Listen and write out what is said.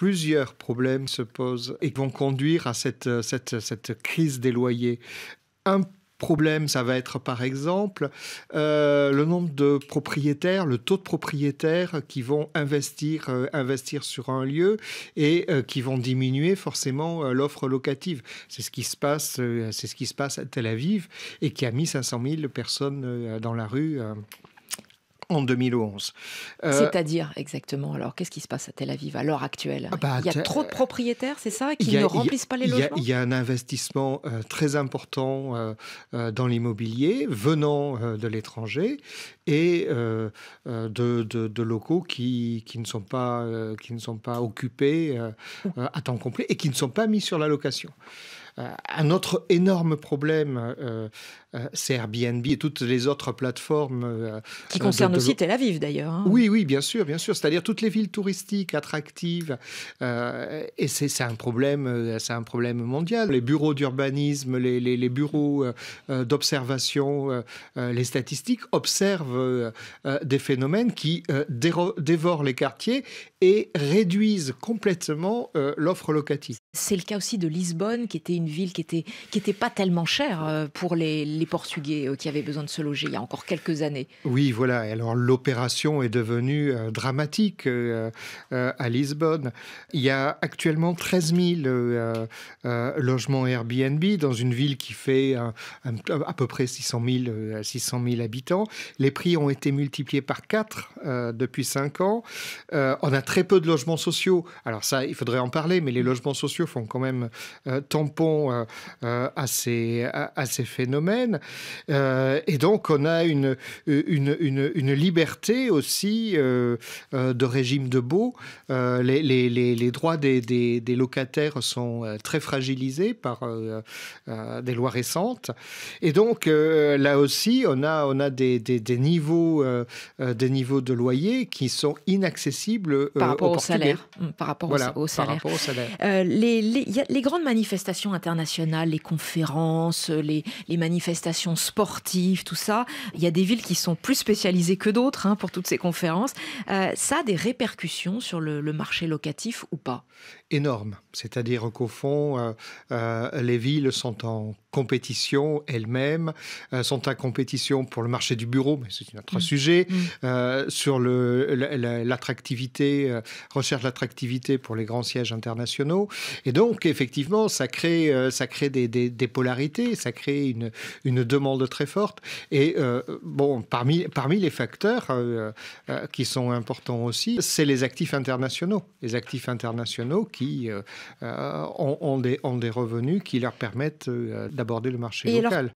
plusieurs problèmes se posent et vont conduire à euh, euh, cette, crise des loyers. Un problème, ça va être par exemple euh, le nombre de propriétaires, le taux de propriétaires qui vont investir, sur un lieu et qui vont diminuer forcément l'offre locative. C'est ce qui se passe, c'est ce qui se passe à Tel Aviv et qui a mis 500 000 personnes dans la rue en 2011. Euh, C'est-à-dire exactement alors qu'est-ce qui se passe à Tel Aviv à l'heure actuelle ah bah, Il y a trop de euh, propriétaires, c'est ça, qui ne remplissent pas les logements. Il y, a un investissement euh, très important dans l'immobilier venant de l'étranger et de, locaux qui, ne sont pas qui ne sont pas occupés à temps complet et qui ne sont pas mis sur la location. Euh, un autre énorme problème, euh, euh, c'est Airbnb et toutes les autres plateformes. Qui concernent aussi Tel Aviv d'ailleurs. Hein. Oui, oui, bien sûr, bien sûr. C'est-à-dire toutes les villes touristiques attractives. et c'est un problème, c'est un problème mondial. Les bureaux d'urbanisme, les, les, bureaux d'observation, les statistiques observent des phénomènes qui dévorent les quartiers et réduisent complètement l'offre locative. C'est le cas aussi de Lisbonne, qui était une ville qui n'était qui était pas tellement chère euh, pour les, Portugais euh, qui avaient besoin de se loger il y a encore quelques années. Oui, voilà. Alors l'opération est devenue euh, dramatique à Lisbonne. Il y a actuellement 13 000 logements Airbnb dans une ville qui fait à peu près 600 000, 600 000, habitants. Les prix ont été multipliés par 4 depuis 5 ans. on a très peu de logements sociaux. Alors ça, il faudrait en parler, mais les logements sociaux font quand même euh, tampon euh, euh, à, ces, phénomènes. et donc, on a une, une, une, liberté aussi de régime de beau. Les, les, les, droits des, des, locataires sont très fragilisés par des lois récentes. Et donc, là aussi, on a, on a des, des niveaux, des niveaux de loyer qui sont inaccessibles par rapport au salaire. Par rapport au, salaire les, grandes manifestations internationales, les conférences, les, manifestations sportives, tout ça, il y a des villes qui sont plus spécialisées que d'autres hein, pour toutes ces conférences. Euh, ça a des répercussions sur le, marché locatif ou pas Énorme. C'est-à-dire qu'au fond, euh, euh, les villes sont en compétition elles-mêmes, sont en compétition pour le marché du bureau, mais c'est un autre mmh. sujet, mmh. sur l'attractivité, le, l'attractivité, recherche d'attractivité pour les grands sièges internationaux. Et donc, effectivement, ça crée, euh, ça crée des, des, polarités, ça crée une, une, demande très forte. Et euh, bon, parmi, parmi les facteurs euh, qui sont importants aussi, c'est les actifs internationaux. Les actifs internationaux qui ont, des, ont des revenus qui leur permettent d'aborder le marché local.